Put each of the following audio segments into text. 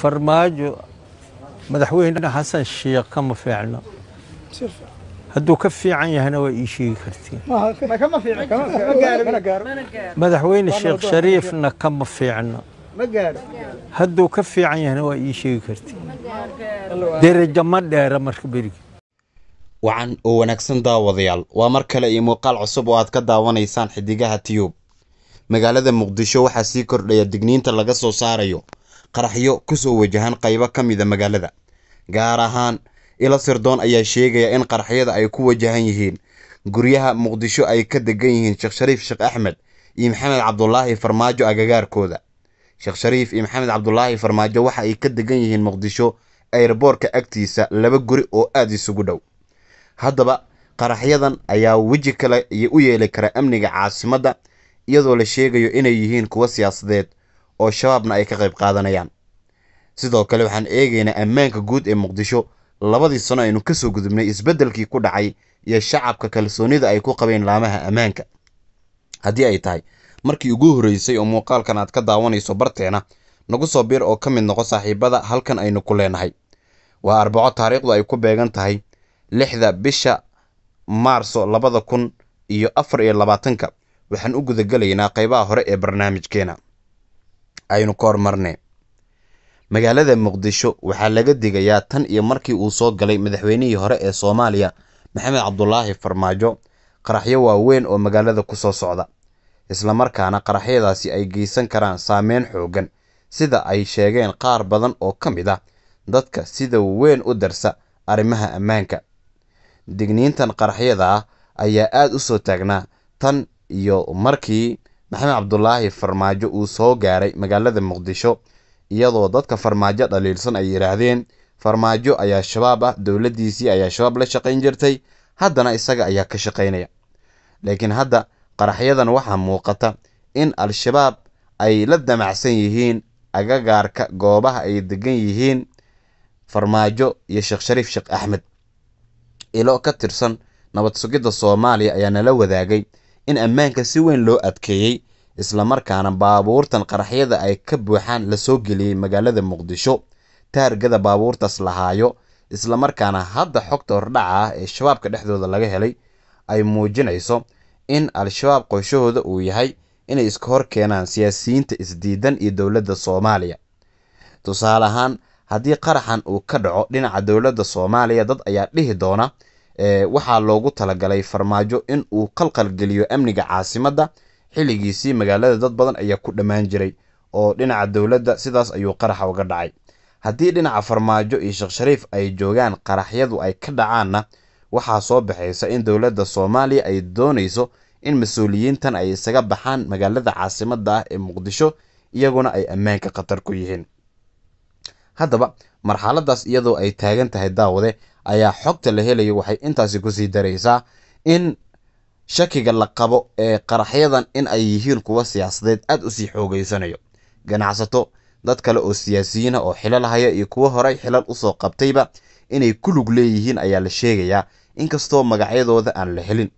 farmaajo madaxweyne xasan sheekh kama fiicno hadduu ka fiican yahayna waa ii sheegi kartiin madaxweyne sheekh shariifna kama fiicno hadduu ka fiican yahayna waa ii sheegi kartiin derajo ma dheera marka berigi wacan oo wanaagsan daawadayaal waa mar kale iyo muuqaal cusub oo aad ka daawanaysaan xidigaha tiyuub magaalada muqdisho waxaa sii kordhaya digniinta laga soo saarayo qaraxyo kusoo wajahan qaybo ka mida magaalada gaar ahaan ilo sirdoon ayaa sheegaya in qaraxyada ay ku wajahan yihiin guryaha muqdisho ay ka degan yihiin sheekh shariif sheekh axmed iyo maxamed cabdulaahi farmaajo agagaarkooda sheekh shariif iyo maxamed cabdulaahi farmaajo waxa ay ka degan yihiin muqdisho eyrboorka agtiisa laba guri oo aada isugu dhow haddaba qaraxyadan ayaa weji kale u yeeli kara amniga caasimadda iyadoo la sheegayo inay yihiin kuwo siyaasadeed oo shabaabna ay ka qayb qaadanayaan sidoo kale waxaan eegaynaa ammaanka guud ee muqdisho labadii sano aynu ka soo gudubnay isbeddelkii ku dhacay iyo shacabka kalsoonida ay ku qabeen laamaha ammaanka haddii ay tahay markii ugu horreysay oo muuqaalkan aad ka daawanayso barteena nagu soo biir oo ka mid noqo saaxiibada halkan aynu ku leenahay waa arbaco taariikhdu ay ku beegan tahay lixda bisha maarso labada kun iyo afar iyo labaatanka waxaan u gudagelaynaa qaybaha hore ee barnaamijkeena aynu ka hormarnay magaalada muqdisho waxaa laga digayaa tan iyo markii uu soo galay madaxweynihii hore ee soomaaliya maxamed cabdulaahi farmaajo qaraxyo waaweyn oo magaalada ku soo socda isla markaana qaraxyadaasi ay geysan karaan saameyn xooggan sida ay sheegeen qaar badan oo ka mid ah dadka sida weyn u darsa arrimaha ammaanka digniintan qaraxyada ah ayaa aad u soo taagnaa tan iyo markii Maxamed Cabdulaahi farmaajo uu soo gaaray magaalada Muqdisho iyadoo dadka farmaajo dhaliilsan ay yidhaahdeen farmaajo ayaa shabaab ah dowladdiisii ayaa shabaab la shaqayn jirtay haddana isaga ayaa ka shaqaynaya laakiin hadda qaraxyadan waxaa muuqata in al-shabaab ay la damacsan yihiin agagaarka goobaha ay degan yihiin farmaajo iyo sheekh shariif sheekh axmed ilo ka tirsan nabad sugidda soomaaliya ayaa nala wadaagay in ammaanka si weyn loo adkeeyey islamarkaana baabuurtan qaraxyada ay ka buuxaan la soo geliyey magaalada muqdisho taargada baabuurtaas la haayo islamarkaana hadda xogta hordhaca ah ee shabaabka dhexdooda laga helay ay muujinayso in al-shabaab qorshahooda uu yahay inay iska hor keenaan siyaasiyiinta isdiidan iyo dowladda soomaaliya tusaale ahaan haddii qaraxan uu ka dhaco dhinaca dowladda soomaaliya dad ayaa dhihi doona waxaa loogu talagalay farmaajo in uu geliyo amniga caasimadda xilligiisii magaalada dad badan ayaa ku dhammaan jiray oo dhinaca dowladda sidaas ayuu qaraxa uga dhacay haddii dhinaca farmaajo iyo sheekh shariif ay joogaan qaraxyadu ay ka dhacaanna waxaa soo baxaysa in dowladda soomaaliya ay doonayso in mas-uuliyiintan ay isaga baxaan magaalada caasimadda ah ee muqdisho iyaguna ay ammaanka khatar ku yihiin haddaba marxaladaas iyadoo ay taagan tahay daawade ayaa xogta la helayo waxay intaasi kusii daraysaa in shakiga la qabo ee qaraxyadan in ay yihiin kuwo siyaasadeed aad usii xoogaysanayo ganacsato dad kale oo siyaasiyiina oo xilal haya iyo kuwo horey xilal usoo qabtayba inay ku lug leeyihiin ayaa la sheegayaa inkastoo magacyadooda aan la helin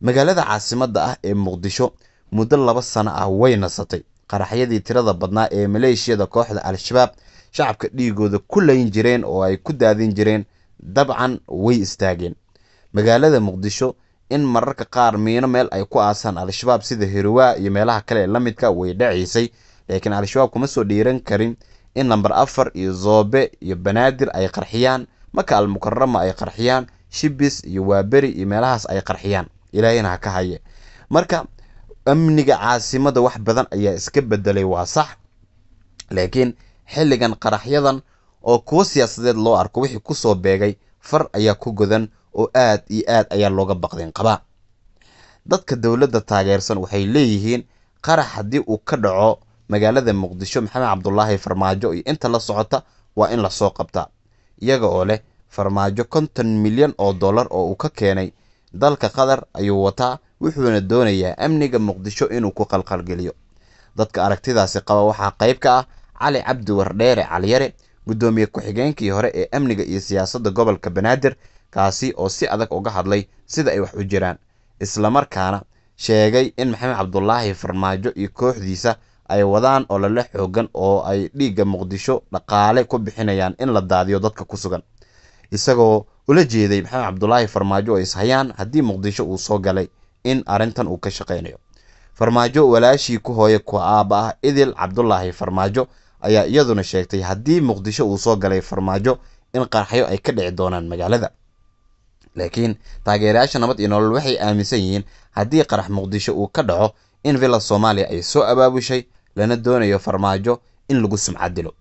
magaalada caasimadda ah ee muqdisho muddo laba sano ah way nasatay qaraxyadii tirada badnaa ee maleeshiyada kooxda al-shabaab shacabka dhiigooda ku layn jireen oo ay ku daadin jireen dabcan way istaageen magaalada muqdisho in mararka qaar miino meel ay ku aasaan al-shabaab sida hiruwaa iyo meelaha kale ee lamidka way dhacaysay laakiin al-shabaab kuma soo dhiiran karin in namber afar iyo zoobe iyo banaadir ay qarxiyaan maka almukarama ay qarxiyaan shibis iyo waaberi iyo meelahaas ay qarxiyaan ilaahayna ha ka haye marka amniga caasimada wax badan ayaa iska bedelay waa sax laakiin xilligan qaraxyadan oo kuwo siyaasadeed loo arko wixii kusoo beegay far ayaa ku godan oo aad iyo aad ayaa looga baqdin qabaa dadka dowladda taageersan waxay leeyihiin qarax haddii uu ka dhaco magaalada muqdisho maxamed cabdulaahi farmaajo iyo inta la socota waa in lasoo qabtaa iyaga oo leh farmaajo konton milyan oo dollar oo uu ka keenay dalka qatar ayuu wataa wuxuuna doonayaa amniga muqdisho inuu ku qalqalgeliyo dadka aragtidaasi qaba waxaa qayb ka ah cali cabdi wardheere caliyare guddoomiye ku-xigeenkii hore ee amniga iyo siyaasadda gobolka banaadir kaasi oo si adag uga hadlay sida ay wax u jiraan islamarkaana sheegay in maxamed cabdulaahi farmaajo iyo kooxdiisa ay wadaan olole xoogan oo ay dhiigga muqdisho dhaqaale ku bixinayaan in la daadiyo dadka ku sugan isagoo ula jeeday maxamed cabdulaahi farmaajo oo ishayaan haddii muqdisho uu soo galay in arrintan uu ka shaqaynayo farmaajo walaashii ku hooye ku aaba ah idil cabdulaahi farmaajo ayaa iyaduna sheegtay haddii muqdisho uu soo galay farmaajo in qarxyo ay ka dhici doonaan magaalada laakiin taageerayaasha nabad iyo nolol waxay aaminsan yihiin haddii qarax muqdisho uu ka dhaco in villas soomaaliya ay soo abaabushay lana doonayo farmaajo in lagu sumcadilo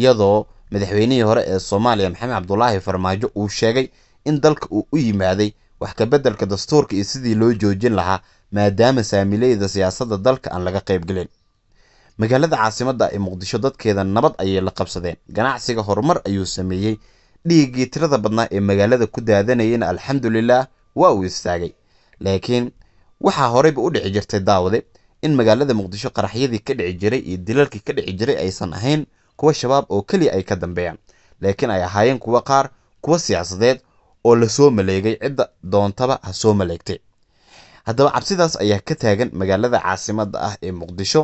iyadoo madaxweynihii hore ee soomaaliya maxamed cabdulaahi farmaajo uu sheegay in dalka uu u yimaaday wax ka dastuurka iyo sidii loo joojin lahaa maadaama saamileyda siyaasadda dalka aan laga qaybgelin magaalada caasimadda ee muqdisho dadkeeda nabad ayay la qabsadeen ganacsiga horumar ayuu sameeyey dhiiggii tirada badnaa ee magaalada ku daadanayeyna alxamdulilaah waa uu istaagay laakiin waxaa horeyba u dhici jirtay daawade in magaalada muqdisho qaraxyadii ka dhici jiray iyo dilalkii ka dhici jiray aysan ahayn kuwo shabaab oo keliya ay ka dambeeyaan laakiin ay ahaayeen kuwo qaar kuwa siyaasadeed oo lasoo maleegay cidda doontaba ha soo maleegtay haddaba cabsidaas ayaa ka taagan magaalada caasimada ah ee muqdisho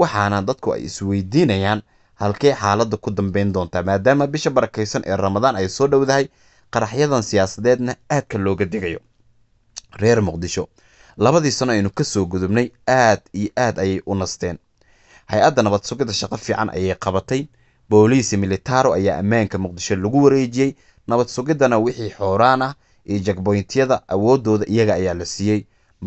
waxaana dadku ay isweydiinayaan halkey xaaladda ku dambeyn doontaa maadaama bisha barakaysan ee ramadaan ay soo dhowdahay qaraxyadan siyaasadeedna aadka looga digayo reer muqdisho labadii sano aynu kasoo gudubnay aad iyo aad ayay u nasteen hay-adda nabad sugidda shaqo fiican ayay qabatay booliisi militaro ayaa ammaanka muqdisho lagu wareejiyey nabad sugiddana wixii xooraan ah iyo jagboyntiyada awoodooda iyaga ayaa la siiyey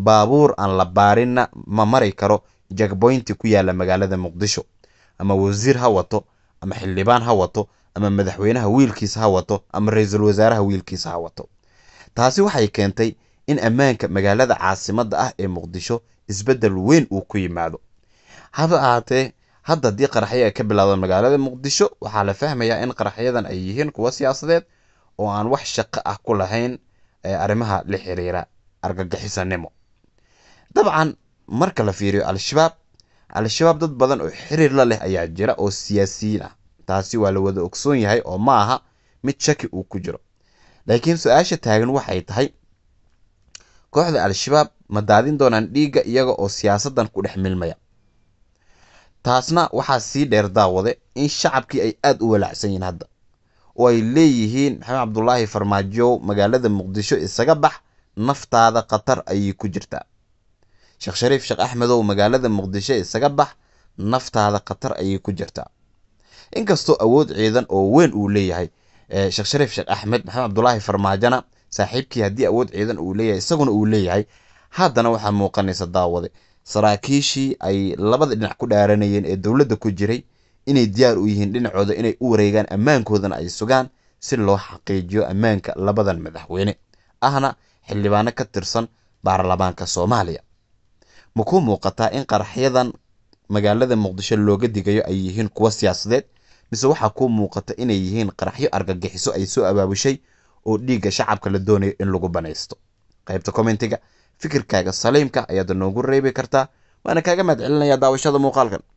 baabuur aan la baarinna ma mari karo jagboynti ku yaala magaalada muqdisho ama wasiir ha wato ama xildhibaan ha wato ama madaxweynaha wiilkiisa ha wato ama ra-iisul wasaaraha wiilkiisa ha wato taasi waxay keentay in ammaanka magaalada caasimadda ah ee muqdisho isbeddel weyn uu ku yimaado haba ahaatee hadda haddii qaraxyo ay ka bilaabdaan magaalada muqdisho waxaa la fahmayaa in qaraxyadan ay yihiin kuwo siyaasadeed oo aan wax shaqo ah ku lahayn arrimaha la xiriira argagixisanimo dabcan marka la fiiriyo al-shabaab al-shabaab dad badan oo xiriir la leh ayaa jira oo siyaasiyiin ah taasi waa la wada ogsoon yahay oo ma aha mid shaki uu ku jiro laakiin su-aasha taagan waxay tahay kooxda al-shabaab ma daadin doonaan dhiigga iyaga oo siyaasaddan ku dhex milmaya taasna waxaa sii dheer daawade in shacabkii ay aada u walaacsan yihiin hadda oo ay leeyihiin maxamed cabdulaahi farmaajo magaalada muqdisho isaga bax naftaada khatar ayay ku jirtaa sheekh shariif sheekh axmedow magaalada muqdisho isaga bax naftaada khatar ayay ku jirtaa inkastoo awood ciidan oo weyn uu leeyahay sheekh shariif sheekh axmed maxamed cabdulaahi farmaajana saaxiibkii haddii awood ciidan uu leeyahay isaguna uu leeyahay haddana waxaa muuqanaysa daawade saraakiishii ay labada dhinac ku dhaaranayeen ee dowladda ku jiray inay diyaar u yihiin dhinacooda inay u wareegaan ammaankoodana ay sugaan si loo xaqiijiyo ammaanka labadan madaxweyne ahna xildhibaano ka tirsan baarlamaanka soomaaliya ma kuu muuqataa in qaraxyadan magaalada muqdisho looga digayo ay yihiin kuwo siyaasadeed mise waxaa kuu muuqata inay yihiin qaraxyo argagixiso ay soo abaabushay oo dhiigga shacabka la doonayo in lagu banaysto qaybta commentiga fikirkaaga saliimka ayaad noogu reebi kartaa waana kaaga mahad celinayaa daawashada muuqaalkan